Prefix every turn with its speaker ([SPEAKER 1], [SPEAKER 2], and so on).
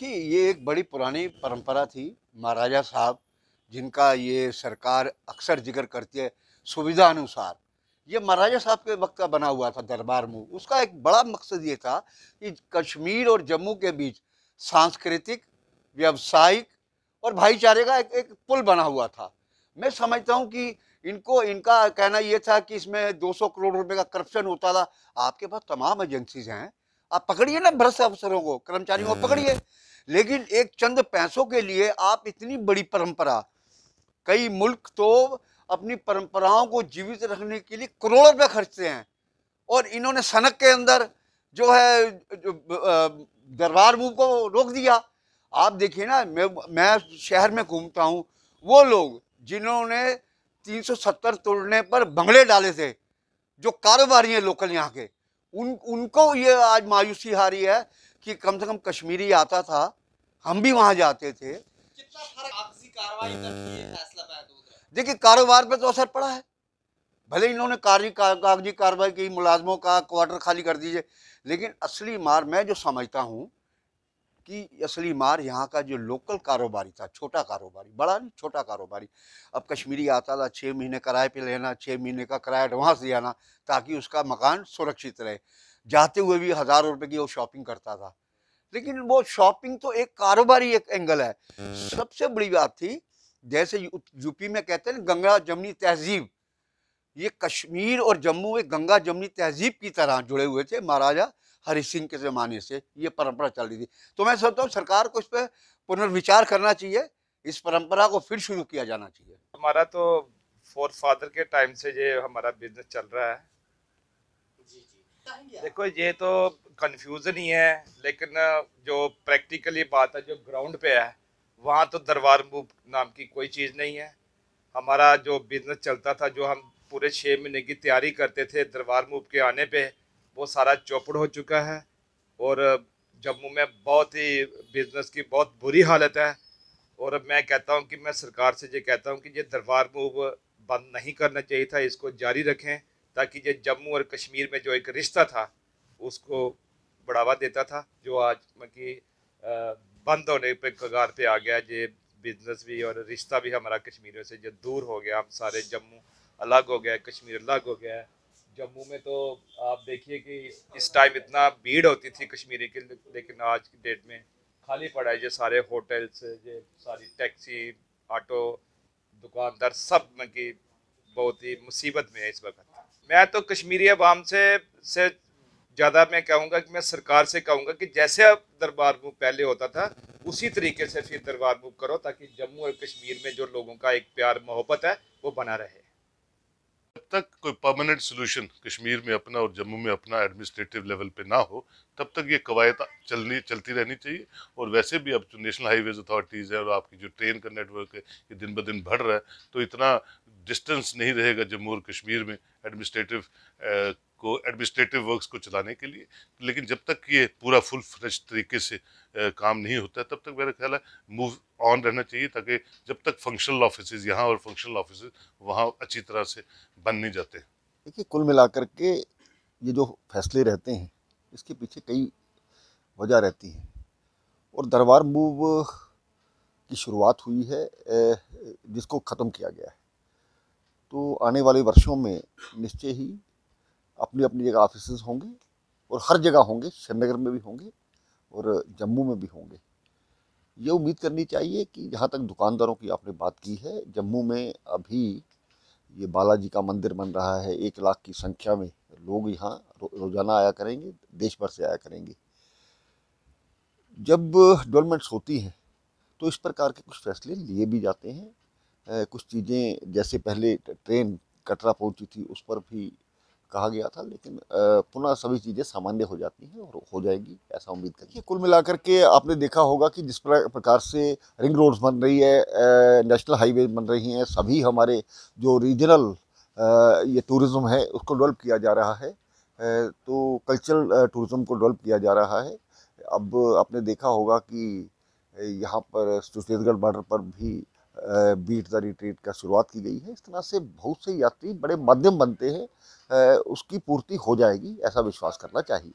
[SPEAKER 1] देखिए ये एक बड़ी पुरानी परंपरा थी महाराजा साहब जिनका ये सरकार अक्सर जिक्र करती है सुविधा अनुसार ये महाराजा साहब के वक्त का बना हुआ था दरबार मुँह उसका एक बड़ा मकसद ये था कि कश्मीर और जम्मू के बीच सांस्कृतिक व्यावसायिक और भाईचारे का एक एक पुल बना हुआ था मैं समझता हूँ कि इनको इनका कहना ये था कि इसमें 200 करोड़ रुपए का करप्शन होता था आपके पास तमाम एजेंसीज हैं आप पकड़िए ना भ्रष्ट अफसरों को कर्मचारियों को पकड़िए लेकिन एक चंद पैसों के लिए आप इतनी बड़ी परंपरा कई मुल्क तो अपनी परंपराओं को जीवित रखने के लिए करोड़ों रुपये खर्चते हैं और इन्होंने सनक के अंदर जो है दरबार मुंह को रोक दिया आप देखिए ना मैं मैं शहर में घूमता हूँ वो लोग जिन्होंने 370 तोड़ने पर बंगले डाले थे जो कारोबारी हैं लोकल यहाँ के उन उनको ये आज मायूसी हारी है कि कम से कम कश्मीरी आता था हम भी वहाँ जाते थे देखिए कारोबार पे तो असर पड़ा है भले इन्होंने कागजी कागजी कार्रवाई की मुलाजमों का क्वार्टर खाली कर दीजिए लेकिन असली मार मैं जो समझता हूँ कि असली मार यहाँ का जो लोकल कारोबारी था छोटा कारोबारी बड़ा नहीं छोटा कारोबारी अब कश्मीरी आता था छः महीने किराए पे लेना छः महीने का किराया एडवांस ले आना ताकि उसका मकान सुरक्षित रहे जाते हुए भी हज़ारों रुपये की वो शॉपिंग करता था लेकिन वो शॉपिंग तो एक कारोबारी एक एंगल है सबसे बड़ी बात थी जैसे यूपी में कहते हैं गंगा जमनी तहजीब ये कश्मीर और जम्मू में गंगा जमनी तहजीब की तरह जुड़े हुए थे महाराजा हरि सिंह के ज़माने से ये परंपरा चल रही थी तो मैं सोचता हूँ सरकार को इस पर पुनर्विचार करना चाहिए इस परंपरा को फिर शुरू किया जाना चाहिए हमारा
[SPEAKER 2] तो फोर फादर के टाइम से ये हमारा बिजनेस चल रहा है देखो ये तो कन्फ्यूजन ही है लेकिन जो प्रैक्टिकली बात है जो ग्राउंड पे है वहाँ तो दरबार मूव नाम की कोई चीज़ नहीं है हमारा जो बिजनेस चलता था जो हम पूरे छः महीने की तैयारी करते थे दरबार मूव के आने पे वो सारा चौपड़ हो चुका है और जम्मू में बहुत ही बिजनेस की बहुत बुरी हालत है और मैं कहता हूँ कि मैं सरकार से ये कहता हूँ कि ये दरबार मूव बंद नहीं करना चाहिए था इसको जारी रखें ताकि ये जम्मू और कश्मीर में जो एक रिश्ता था उसको बढ़ावा देता था जो आज मतलब बंद होने पर कगार पे आ गया ये बिजनेस भी और रिश्ता भी हमारा कश्मीरों से जो दूर हो गया हम सारे जम्मू अलग हो गया कश्मीर अलग हो गया जम्मू में तो आप देखिए कि इस टाइम इतना भीड़ होती थी कश्मीरी के लेकिन आज की डेट में खाली पड़ा है ये सारे होटल्स ये सारी टैक्सी ऑटो दुकानदार सब में की बहुत ही मुसीबत में है इस वक्त मैं तो कश्मीरी अवाम से से ज़्यादा मैं कहूँगा कि मैं सरकार से कहूँगा कि जैसे अब दरबार मूव पहले होता था उसी तरीके से फिर दरबार मूव करो ताकि जम्मू और कश्मीर में जो लोगों का एक प्यार मोहब्बत है वो बना रहे
[SPEAKER 3] तक कोई परमानेंट सोल्यूशन कश्मीर में अपना और जम्मू में अपना एडमिनिस्ट्रेटिव लेवल पे ना हो तब तक ये कवायद चलनी चलती रहनी चाहिए और वैसे भी अब जो नेशनल हाईवेज अथॉरिटीज़ है और आपकी जो ट्रेन का नेटवर्क है ये दिन ब दिन बढ़ रहा है तो इतना डिस्टेंस नहीं रहेगा जम्मू और कश्मीर में एडमिनिस्ट्रेटिव को एडमिनिस्ट्रेटिव वर्क्स को चलाने के लिए लेकिन जब तक ये पूरा फुल फ्रेश तरीके से आ, काम नहीं होता तब तक मेरा ख्याल है मूव ऑन रहना चाहिए ताकि जब तक फंक्शनल ऑफिस यहाँ और फंक्शनल ऑफिस वहाँ अच्छी तरह से बन नहीं जाते
[SPEAKER 4] देखिए कुल मिलाकर के ये जो फैसले रहते हैं इसके पीछे कई वजह रहती हैं और दरबार मूव की शुरुआत हुई है जिसको ख़त्म किया गया है तो आने वाले वर्षों में निश्चय ही अपनी अपनी जगह ऑफिस होंगे और हर जगह होंगे श्रीनगर में भी होंगे और जम्मू में भी होंगे ये उम्मीद करनी चाहिए कि जहाँ तक दुकानदारों की आपने बात की है जम्मू में अभी ये बालाजी का मंदिर बन रहा है एक लाख की संख्या में लोग यहाँ रो, रोज़ाना आया करेंगे देश भर से आया करेंगे जब डेवलपमेंट्स होती हैं तो इस प्रकार के कुछ फैसले लिए भी जाते हैं कुछ चीज़ें जैसे पहले ट्रेन कटरा पहुंची थी उस पर भी कहा गया था लेकिन पुनः सभी चीज़ें सामान्य हो जाती हैं और हो जाएगी ऐसा उम्मीद करिए कुल मिलाकर के आपने देखा होगा कि जिस प्रकार से रिंग रोड्स बन रही है नेशनल हाईवे बन रही हैं सभी हमारे जो रीजनल ये टूरिज़्म है उसको डेवलप किया जा रहा है तो कल्चरल टूरिज़्म को डेवलप किया जा रहा है अब आपने देखा होगा कि यहाँ पर छत्तीसगढ़ बॉर्डर पर भी बीट द रिट्रीट का शुरुआत की गई है इस तरह से बहुत से यात्री बड़े माध्यम बनते हैं उसकी पूर्ति हो जाएगी ऐसा विश्वास करना चाहिए